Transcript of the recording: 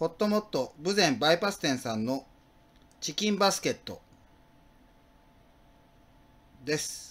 ホットモット豊前バイパス店さんのチキンバスケットです。